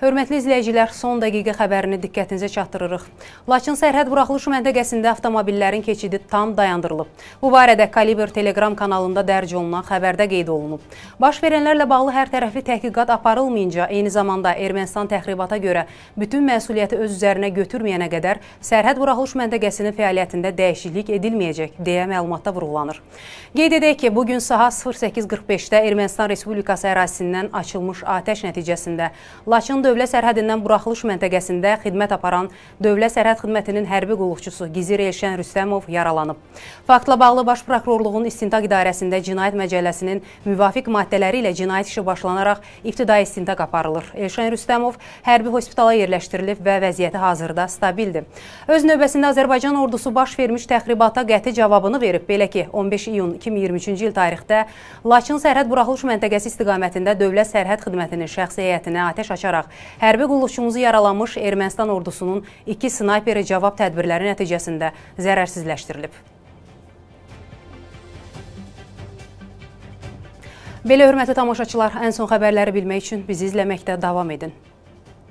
Hörmətli izləyicilər, son dəqiqə xəbərini diqqətinizə çatdırırıq. Laçın sərhəd buraxılış məntəqəsində avtomobillərin keçidi tam dayandırılıb. Bu barədə Kaliber Telegram kanalında dərc olunan xəbərdə qeyd olunub. Baş verənlərlə bağlı hər tərəfli təhqiqat aparılmayınca, eyni zamanda Ermənistan təxribata görə bütün məsuliyyəti öz üzərinə götürməyənə qədər sərhəd buraxılış məntəqəsinin fəaliyyətində dəyişiklik edilməyəcək, deyə məlumatda vurğulanır. Qeyd edək ki, bugün saat 08.45-də Ermənistan Respublikası ərazisindən açılmış atəş nəticəsində Laçın dövlət sərhədindən buraxılış məntəqəsində xidmət aparan Dövlət Sərhəd Xidmətinin hərbi qulluqçusu Gizir Elşən Rüstəmov yaralanıb. Faktla bağlı Baş Prokurorluğun İstintaq İdarəsində Cinayət Məcəlləsinin müvafiq maddələri ilə cinayət işi başlanaraq ibtidai istintaq aparılır. Elşən Rüstəmov hərbi hospitala yerləşdirilib və vəziyyəti hazırda stabildir. Öz növbəsində Azərbaycan ordusu baş vermiş təxribata qəti cavabını verib. Belə ki, 15 iyun 2023-cü il tarixdə Laçın sərhəd buraxılış məntəqəsi istiqamətində Dövlət Sərhəd Xidmətinin şəxsi heyətinə atəş açaraq Hərbi qulluqçumuzu yaralanmış Ermənistan ordusunun iki snayperi cavab tədbirləri nəticəsində zərərsizləşdirilib. Belə hörmətli tamaşaçılar, ən son xəbərləri bilmək üçün bizi izləməkdə davam edin.